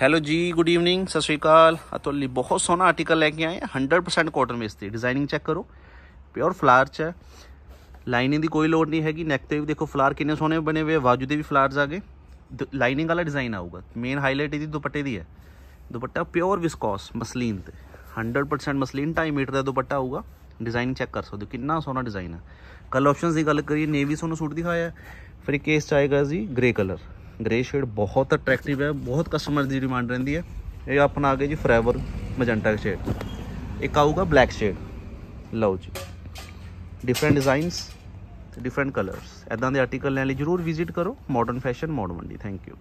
hello ਜੀ good evening ਸਤਿ ਸ਼੍ਰੀ ਅਕਾਲ ਅਤੁਲ ਲਈ ਬਹੁਤ ਸੋਹਣਾ ਆਰਟੀਕਲ ਲੈ ਕੇ ਆਏ 100% ਕਾਟਨ ਮੇਸਤਰੀ ਡਿਜ਼ਾਈਨਿੰਗ ਚੈੱਕ ਕਰੋ ਪਿਓਰ ਫਲਾਰ ਚ ਹੈ ਲਾਈਨਿੰਗ ਦੀ ਕੋਈ ਲੋੜ ਨਹੀਂ ਹੈਗੀ ਨੈਕ ਤੇ ਵੀ ਦੇਖੋ ਫਲਾਰ ਕਿੰਨੇ ਸੋਹਣੇ ਬਣੇ ਹੋਏ ਬਾਜੂ ਦੇ ਵੀ ਫਲਾਰਸ ਆ ਗਏ ਲਾਈਨਿੰਗ ਵਾਲਾ ਡਿਜ਼ਾਈਨ ਆਊਗਾ ਮੇਨ ਹਾਈਲਾਈਟ ਇਹਦੀ ਦੁਪੱਟੇ ਦੀ ਹੈ ਦੁਪੱਟਾ ਪਿਓਰ ਵਿਸਕੋਸ ਮਸਲੀਨ ਤੇ 100% ਮਸਲੀਨ 2.5 ਮੀਟਰ ਦਾ ਦੁਪੱਟਾ ਆਊਗਾ ਡਿਜ਼ਾਈਨ ਚੈੱਕ ਕਰ ਸਕਦੇ ਹੋ ਕਿੰਨਾ ਸੋਹਣਾ ਡਿਜ਼ਾਈਨ ਹੈ ਕਲਰ ਆਪਸ਼ਨਸ ਦੀ ਗੱਲ ਕਰੀਏ ਨੇਵੀ ਸੋਨੂੰ ਸੂਟ ਦਿਖਾਇਆ ਫਿਰ ਕੇਸ ਚ ਆਏਗਾ ਜੀ ਗ੍ਰੇ ਕਲਰ ग्रे शेड बहुत अट्रैक्टिव है बहुत कस्टमर की डिमांड रही है ये अपना आ गया जी फ्रैवर मजेंटा शेड एक आऊगा ब्लैक शेड लो जी डिफरेंट डिजाइनस डिफरेंट कलर्स इदा के आर्टिकल लैन जरूर विजिट करो मॉडर्न फैशन मॉडर्न मंडी थैंक यू